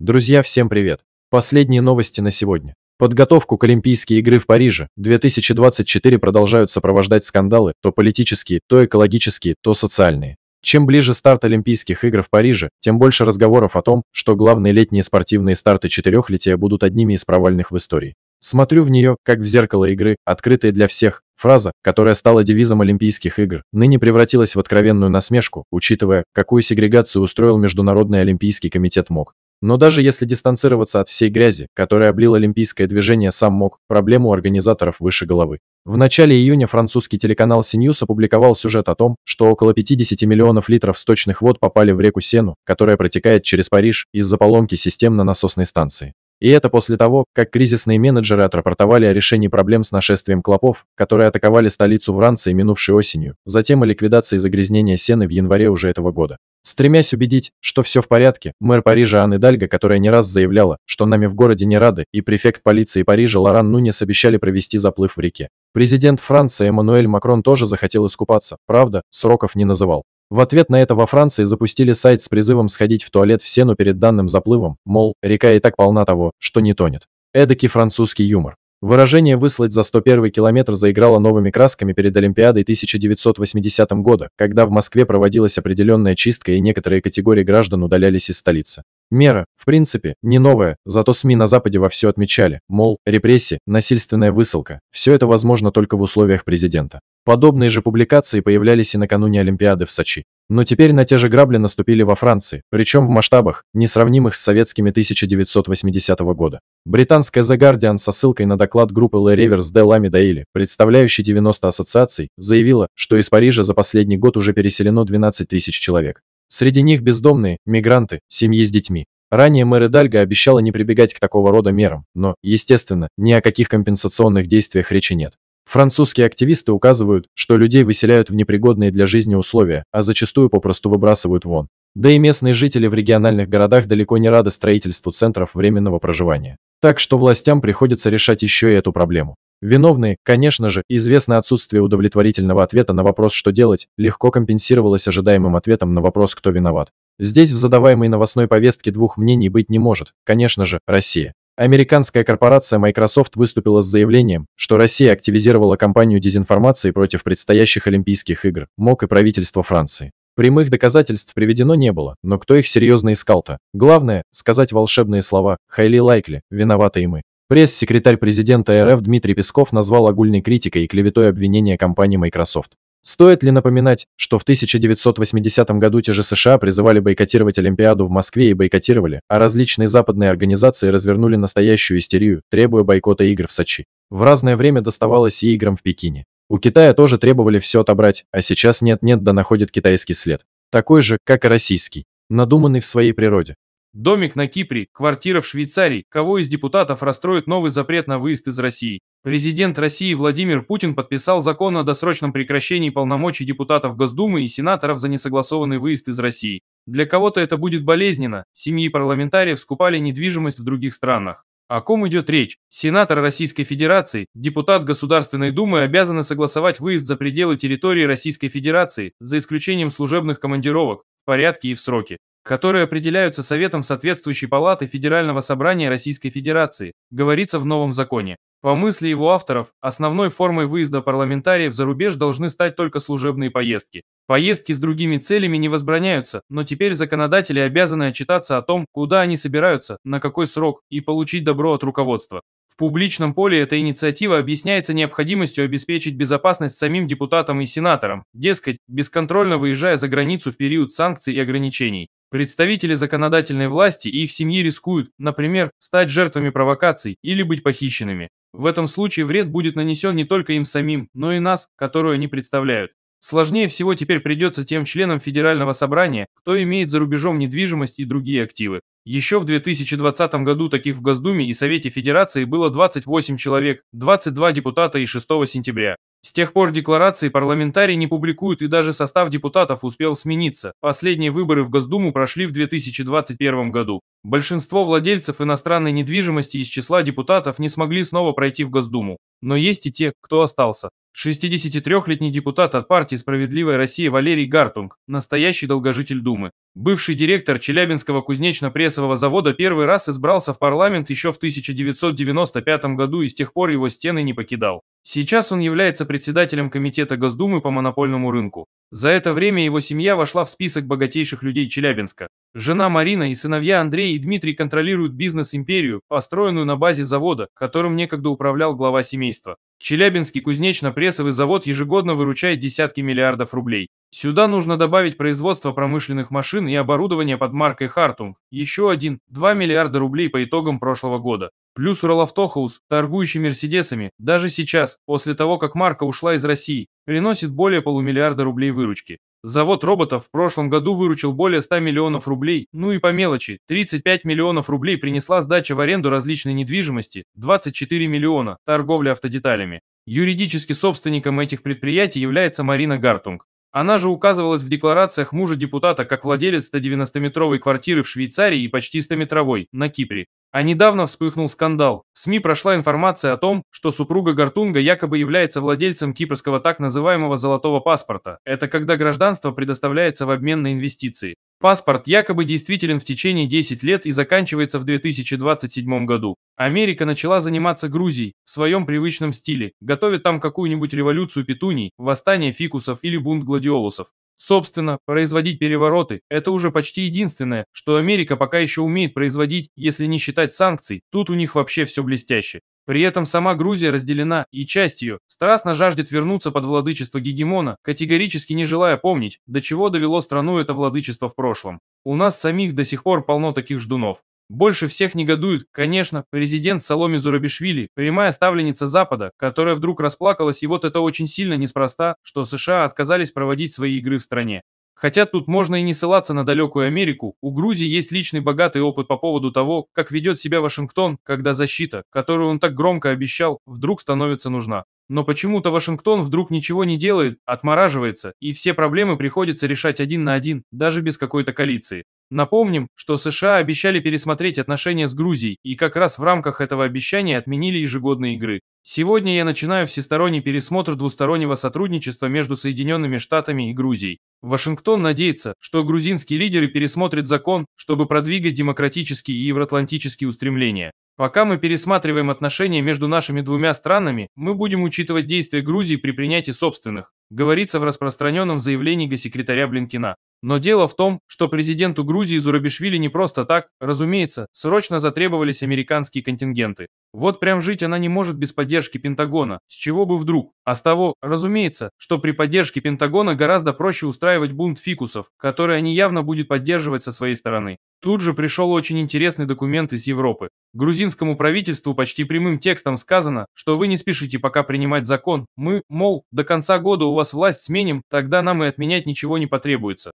Друзья, всем привет! Последние новости на сегодня. Подготовку к Олимпийские игры в Париже 2024 продолжают сопровождать скандалы, то политические, то экологические, то социальные. Чем ближе старт Олимпийских игр в Париже, тем больше разговоров о том, что главные летние спортивные старты четырехлетия будут одними из провальных в истории. Смотрю в нее, как в зеркало игры, открытое для всех. Фраза, которая стала девизом Олимпийских игр, ныне превратилась в откровенную насмешку, учитывая, какую сегрегацию устроил Международный Олимпийский комитет МОК. Но даже если дистанцироваться от всей грязи, которая облил олимпийское движение сам МОК, проблему организаторов выше головы. В начале июня французский телеканал CNews опубликовал сюжет о том, что около 50 миллионов литров сточных вод попали в реку Сену, которая протекает через Париж, из-за поломки систем на насосной станции. И это после того, как кризисные менеджеры отрапортовали о решении проблем с нашествием клопов, которые атаковали столицу Франции минувшей осенью, затем о ликвидации загрязнения сены в январе уже этого года. Стремясь убедить, что все в порядке, мэр Парижа Анны Дальга, которая не раз заявляла, что нами в городе не рады, и префект полиции Парижа Лоран Нунес обещали провести заплыв в реке. Президент Франции Эммануэль Макрон тоже захотел искупаться, правда, сроков не называл. В ответ на это во Франции запустили сайт с призывом сходить в туалет в сену перед данным заплывом, мол, река и так полна того, что не тонет. Эдакий французский юмор. Выражение «выслать за 101 километр» заиграло новыми красками перед Олимпиадой 1980 года, когда в Москве проводилась определенная чистка и некоторые категории граждан удалялись из столицы. Мера, в принципе, не новая, зато СМИ на Западе вовсю отмечали, мол, репрессии, насильственная высылка, все это возможно только в условиях президента. Подобные же публикации появлялись и накануне Олимпиады в Сочи. Но теперь на те же грабли наступили во Франции, причем в масштабах, несравнимых с советскими 1980 года. Британская The Guardian со ссылкой на доклад группы Le Rivers de la Medaille, представляющей 90 ассоциаций, заявила, что из Парижа за последний год уже переселено 12 тысяч человек. Среди них бездомные, мигранты, семьи с детьми. Ранее мэр Дальга обещала не прибегать к такого рода мерам, но, естественно, ни о каких компенсационных действиях речи нет. Французские активисты указывают, что людей выселяют в непригодные для жизни условия, а зачастую попросту выбрасывают вон. Да и местные жители в региональных городах далеко не рады строительству центров временного проживания. Так что властям приходится решать еще и эту проблему. Виновные, конечно же, известно отсутствие удовлетворительного ответа на вопрос «что делать» легко компенсировалось ожидаемым ответом на вопрос «кто виноват». Здесь в задаваемой новостной повестке двух мнений быть не может, конечно же, Россия. Американская корпорация Microsoft выступила с заявлением, что Россия активизировала кампанию дезинформации против предстоящих Олимпийских игр, МОК и правительство Франции. Прямых доказательств приведено не было, но кто их серьезно искал-то? Главное – сказать волшебные слова «Хайли лайкли, виноваты и мы». Пресс-секретарь президента РФ Дмитрий Песков назвал огульной критикой и клеветой обвинения компании Microsoft. Стоит ли напоминать, что в 1980 году те же США призывали бойкотировать Олимпиаду в Москве и бойкотировали, а различные западные организации развернули настоящую истерию, требуя бойкота игр в Сочи. В разное время доставалось и играм в Пекине. У Китая тоже требовали все отобрать, а сейчас нет-нет да находит китайский след. Такой же, как и российский, надуманный в своей природе. Домик на Кипре, квартира в Швейцарии. Кого из депутатов расстроит новый запрет на выезд из России? Президент России Владимир Путин подписал закон о досрочном прекращении полномочий депутатов Госдумы и сенаторов за несогласованный выезд из России. Для кого-то это будет болезненно. Семьи парламентариев скупали недвижимость в других странах. О ком идет речь? Сенатор Российской Федерации, депутат Государственной Думы обязаны согласовать выезд за пределы территории Российской Федерации, за исключением служебных командировок, порядке и в сроки, которые определяются Советом соответствующей палаты Федерального собрания Российской Федерации, говорится в новом законе. По мысли его авторов, основной формой выезда парламентариев за рубеж должны стать только служебные поездки. Поездки с другими целями не возбраняются, но теперь законодатели обязаны отчитаться о том, куда они собираются, на какой срок и получить добро от руководства публичном поле эта инициатива объясняется необходимостью обеспечить безопасность самим депутатам и сенаторам, дескать, бесконтрольно выезжая за границу в период санкций и ограничений. Представители законодательной власти и их семьи рискуют, например, стать жертвами провокаций или быть похищенными. В этом случае вред будет нанесен не только им самим, но и нас, которую они представляют. Сложнее всего теперь придется тем членам Федерального собрания, кто имеет за рубежом недвижимость и другие активы. Еще в 2020 году таких в Госдуме и Совете Федерации было 28 человек, 22 депутата и 6 сентября. С тех пор декларации парламентарии не публикуют и даже состав депутатов успел смениться. Последние выборы в Госдуму прошли в 2021 году. Большинство владельцев иностранной недвижимости из числа депутатов не смогли снова пройти в Госдуму. Но есть и те, кто остался. 63-летний депутат от партии «Справедливая Россия» Валерий Гартунг, настоящий долгожитель Думы. Бывший директор Челябинского кузнечно-прессового завода первый раз избрался в парламент еще в 1995 году и с тех пор его стены не покидал. Сейчас он является председателем Комитета Госдумы по монопольному рынку. За это время его семья вошла в список богатейших людей Челябинска. Жена Марина и сыновья Андрей и Дмитрий контролируют бизнес-империю, построенную на базе завода, которым некогда управлял глава семейства. Челябинский кузнечно-прессовый завод ежегодно выручает десятки миллиардов рублей. Сюда нужно добавить производство промышленных машин и оборудование под маркой Хартунг, еще один 2 миллиарда рублей по итогам прошлого года. Плюс Уралавтохаус, торгующий Мерседесами, даже сейчас, после того как марка ушла из России, приносит более полумиллиарда рублей выручки. Завод роботов в прошлом году выручил более 100 миллионов рублей, ну и по мелочи, 35 миллионов рублей принесла сдача в аренду различной недвижимости, 24 миллиона – торговля автодеталями. Юридически собственником этих предприятий является Марина Гартунг. Она же указывалась в декларациях мужа депутата как владелец 190-метровой квартиры в Швейцарии и почти 100-метровой на Кипре. А недавно вспыхнул скандал. В СМИ прошла информация о том, что супруга Гартунга якобы является владельцем кипрского так называемого «золотого паспорта». Это когда гражданство предоставляется в обмен на инвестиции. Паспорт якобы действителен в течение 10 лет и заканчивается в 2027 году. Америка начала заниматься Грузией в своем привычном стиле, готовит там какую-нибудь революцию петуний, восстание фикусов или бунт гладиолусов. Собственно, производить перевороты – это уже почти единственное, что Америка пока еще умеет производить, если не считать санкций, тут у них вообще все блестяще. При этом сама Грузия разделена, и часть ее страстно жаждет вернуться под владычество гегемона, категорически не желая помнить, до чего довело страну это владычество в прошлом. У нас самих до сих пор полно таких ждунов. Больше всех негодует, конечно, президент Соломи Зурабишвили, прямая ставленница Запада, которая вдруг расплакалась, и вот это очень сильно неспроста, что США отказались проводить свои игры в стране. Хотя тут можно и не ссылаться на далекую Америку, у Грузии есть личный богатый опыт по поводу того, как ведет себя Вашингтон, когда защита, которую он так громко обещал, вдруг становится нужна. Но почему-то Вашингтон вдруг ничего не делает, отмораживается, и все проблемы приходится решать один на один, даже без какой-то коалиции. Напомним, что США обещали пересмотреть отношения с Грузией, и как раз в рамках этого обещания отменили ежегодные игры. Сегодня я начинаю всесторонний пересмотр двустороннего сотрудничества между Соединенными Штатами и Грузией. Вашингтон надеется, что грузинские лидеры пересмотрят закон, чтобы продвигать демократические и евроатлантические устремления. Пока мы пересматриваем отношения между нашими двумя странами, мы будем учитывать действия Грузии при принятии собственных, говорится в распространенном заявлении госсекретаря Блинкина. Но дело в том, что президенту Грузии Зурабишвили не просто так, разумеется, срочно затребовались американские контингенты. Вот прям жить она не может без поддержки Пентагона, с чего бы вдруг. А с того, разумеется, что при поддержке Пентагона гораздо проще устраивать бунт фикусов, который они явно будет поддерживать со своей стороны. Тут же пришел очень интересный документ из Европы. Грузинскому правительству почти прямым текстом сказано, что вы не спешите пока принимать закон, мы, мол, до конца года у вас власть сменим, тогда нам и отменять ничего не потребуется.